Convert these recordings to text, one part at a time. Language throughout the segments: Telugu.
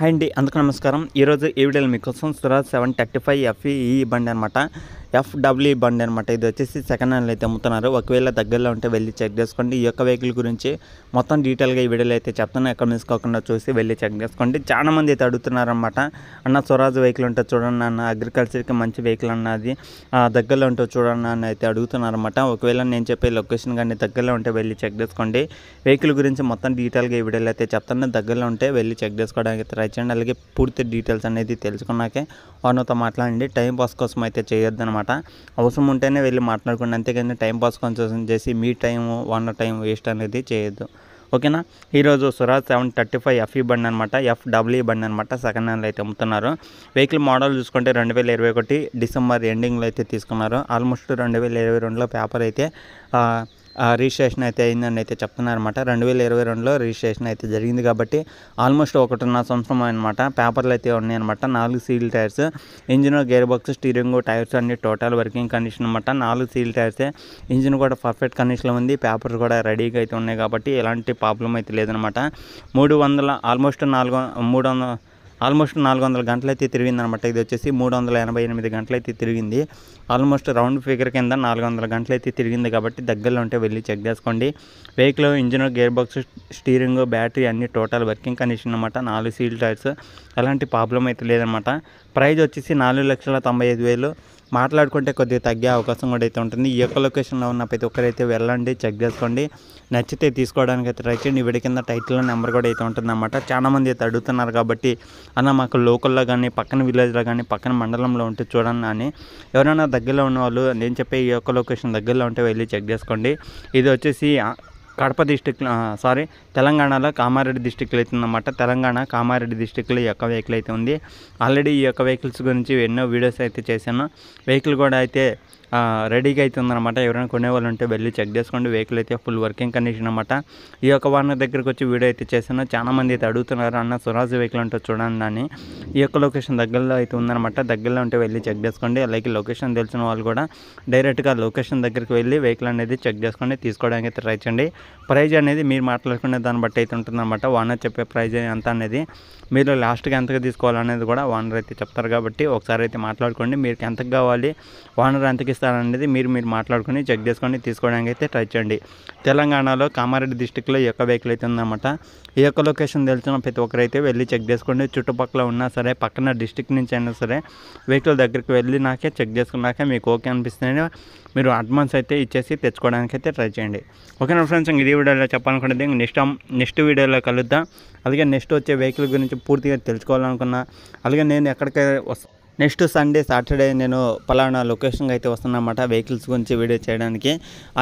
హాయ్ అండి అందుకు నమస్కారం ఈరోజు ఈ వీడియోలో మీకోసం Swaraj seven thirty five FE బండి అనమాట ఎఫ్డబ్ల్యూ బండి అనమాట ఇది వచ్చేసి సెకండ్ హ్యాండ్ అయితే అమ్ముతున్నారు ఒకవేళ దగ్గరలో ఉంటే వెళ్ళి చెక్ చేసుకోండి ఈ యొక్క వెహికల్ గురించి మొత్తం డీటెయిల్గా ఈ వీడియోలో అయితే చెప్తాను ఎక్కడ మిస్ కాకుండా చూసి వెళ్ళి చెక్ చేసుకోండి చాలామంది అయితే అడుగుతున్నారనమాట అన్న స్వరాజ్ వెహికల్ ఉంటే చూడండి అన్న అగ్రికల్చర్కి మంచి వెహికల్ అన్నది దగ్గరలో ఉంటే చూడండి అన్న అయితే అడుగుతున్నారనమాట ఒకవేళ నేను చెప్పే లొకేషన్ కానీ దగ్గరలో ఉంటే వెళ్ళి చెక్ చేసుకోండి వెహికల్ గురించి మొత్తం డీటెయిల్గా ఈ వీడియోలో అయితే చెప్తాను దగ్గరలో ఉంటే వెళ్ళి చెక్ చేసుకోవడానికి ట్రై చేయండి అలాగే పూర్తి డీటెయిల్స్ అనేది తెలుసుకున్నాకే వారితో మాట్లాడండి టైం పాస్ కోసం అయితే చేయొద్దనమాట అవసరం ఉంటేనే వెళ్ళి మాట్లాడుకోండి అంతేకాని టైం పాస్ కోసం చేసి మీ టైం వాళ్ళ టైం వేస్ట్ అనేది చేయొద్దు ఓకేనా ఈరోజు Swaraj seven thirty five FE e బండి అనమాట ఎఫ్ డబ్ల్యూ e బండి అనమాట సెకండ్ హ్యాండ్ అయితే అమ్ముతున్నారు వెహికల్ మోడల్ చూసుకుంటే రెండు వేల ఇరవై ఒకటి డిసెంబర్ ఎండింగ్లో అయితే తీసుకున్నారు ఆల్మోస్ట్ రెండు వేల ఇరవై రెండులో పేపర్ అయితే రిజిస్ట్రేషన్ అయితే అయిందని అయితే చెప్తున్నారన్నమాట రెండు వేల ఇరవై రెండులో రిజిస్ట్రేషన్ అయితే జరిగింది కాబట్టి ఆల్మోస్ట్ ఒకటిన్నర సంవత్సరం అనమాట పేపర్లు అయితే ఉన్నాయన్నమాట నాలుగు seal tyres engine gearbox steering tyres అన్ని టోటల్ వర్కింగ్ కండిషన్ అనమాట నాలుగు సీల్ టైర్సే ఇంజిన్ కూడా పర్ఫెక్ట్ కండిషన్లో ఉంది పేపర్ కూడా రెడీగా అయితే ఉన్నాయి కాబట్టి ఎలాంటి ప్రాబ్లం అయితే లేదనమాట మూడు వందల ఆల్మోస్ట్ నాలుగు మూడు వందల ఆల్మోస్ట్ నాలుగు వందల గంటలైతే తిరిగింది అనమాట ఇది వచ్చేసి మూడు వందల ఎనభై ఎనిమిది గంటలైతే తిరిగింది ఆల్మోస్ట్ రౌండ్ ఫిగర్ కింద నాలుగు వందల గంటలైతే తిరిగింది కాబట్టి దగ్గరలో ఉంటే వెళ్ళి చెక్ చేసుకోండి vehicle engine gearbox steering battery అన్ని టోటల్ వర్కింగ్ కండిషన్ అనమాట నాలుగు సీల్ టైర్స్ అలాంటి ప్రాబ్లం అయితే లేదనమాట ప్రైజ్ వచ్చేసి నాలుగు లక్షల తొంభై ఐదు వేలు మాట్లాడుకుంటే కొద్దిగా తగ్గే అవకాశం కూడా అయితే ఉంటుంది ఈ యొక్క లొకేషన్లో ఉన్న ప్రతి ఒక్కరైతే వెళ్ళండి చెక్ చేసుకోండి నచ్చితే తీసుకోవడానికి అయితే ట్రై చేయండి వీడి కింద టైటిల్లో నెంబర్ కూడా అయితే ఉంటుంది అన్నమాట చాలామంది అయితే అడుగుతున్నారు కాబట్టి అన్న మాకు లోకల్లో కానీ పక్కన విలేజ్లో కానీ పక్కన మండలంలో ఉంటే చూడండి అని ఎవరైనా దగ్గరలో ఉన్న వాళ్ళు నేను చెప్పే ఈ యొక్క లొకేషన్ దగ్గరలో ఉంటే వెళ్ళి చెక్ చేసుకోండి ఇది వచ్చేసి కడప డిస్టిక్ సారీ తెలంగాణలో కామారెడ్డి డిస్టిక్లో ఉందన్నమాట తెలంగాణ కామారెడ్డి డిస్టిక్లో ఈ యొక్క వెహికల్ అయితే ఉంది ఆల్రెడీ ఈ యొక్క వెహికల్స్ గురించి ఎన్నో వీడియోస్ అయితే చేశాను వెహికల్ కూడా అయితే రెడీగా అయితే ఉందన్నమాట ఎవరైనా కొనేవాళ్ళు ఉంటే వెళ్ళి చెక్ చేసుకోండి వెహికల్ అయితే ఫుల్ వర్కింగ్ కండిషన్ అనమాట ఈ యొక్క వాహనం దగ్గరకు వచ్చి వీడియో అయితే చేశాను చాలా మంది అయితే అడుగుతున్నారు అన్న స్వరాజ్ వెహికల్ ఉంటే చూడండి అని ఈ యొక్క లొకేషన్ దగ్గరలో అయితే ఉందన్నమాట దగ్గరలో ఉంటే వెళ్ళి చెక్ చేసుకోండి అలాగే లొకేషన్ తెలిసిన వాళ్ళు కూడా డైరెక్ట్గా లొకేషన్ దగ్గరికి వెళ్ళి వెహికల్ అనేది చెక్ చేసుకోండి తీసుకోవడానికి అయితే ట్రై చేయండి ప్రైజ్ అనేది మీరు మాట్లాడుకునే దాన్ని బట్టి అయితే ఉంటుందన్నమాట ఓనర్ చెప్పే ప్రైజ్ ఎంత అనేది మీరు లాస్ట్గా ఎంతగా తీసుకోవాలనేది కూడా ఓనర్ అయితే చెప్తారు కాబట్టి ఒకసారి అయితే మాట్లాడుకోండి మీకు ఎంతకు కావాలి ఓనర్ ఎంతకి ఇస్తారనేది మీరు మీరు మాట్లాడుకుని చెక్ చేసుకొని తీసుకోవడానికి అయితే ట్రై చేయండి తెలంగాణలో కామారెడ్డి డిస్టిక్లో ఈ యొక్క వెహికల్ అయితే ఉందన్నమాట ఈ యొక్క లొకేషన్ తెలిసిన ప్రతి ఒక్కరైతే వెళ్ళి చెక్ చేసుకోండి చుట్టుపక్కల ఉన్నా సరే పక్కన డిస్టిక్ నుంచి అయినా సరే వెహికల్ దగ్గరికి వెళ్ళి నాకే చెక్ చేసుకున్నాకే మీకు ఓకే అనిపిస్తుంది మీరు అడ్వాన్స్ అయితే ఇచ్చేసి తెచ్చుకోవడానికి అయితే ట్రై చేయండి ఓకేనా ఫ్రెండ్స్ ఇంక ఈ వీడియోలో చెప్పాలనుకున్నది నెక్స్ట్ నెక్స్ట్ వీడియోలో కలుద్దాం అలాగే నెక్స్ట్ వచ్చే వెహికల్ గురించి పూర్తిగా తెలుసుకోవాలనుకున్నా అలాగే నేను ఎక్కడికైతే వస్తా నెక్స్ట్ సండే సాటర్డే నేను పలానా లొకేషన్కి అయితే వస్తున్నమాట వెహికల్స్ గురించి వీడియో చేయడానికి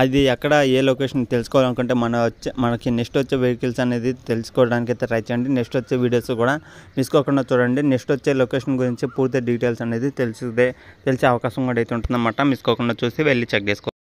అది ఎక్కడ ఏ లొకేషన్ తెలుసుకోవాలనుకుంటే మన వచ్చే మనకి నెక్స్ట్ వచ్చే వెహికల్స్ అనేది తెలుసుకోవడానికి అయితే ట్రై చేయండి నెక్స్ట్ వచ్చే వీడియోస్ కూడా మిస్ కాకుండా చూడండి నెక్స్ట్ వచ్చే లొకేషన్ గురించి పూర్తి డీటెయిల్స్ అనేది తెలిసిదే తెలిసే అవకాశం కూడా అయితే ఉంటుందన్నమాట మిస్ కాకుండా చూసి వెళ్ళి చెక్ చేసుకో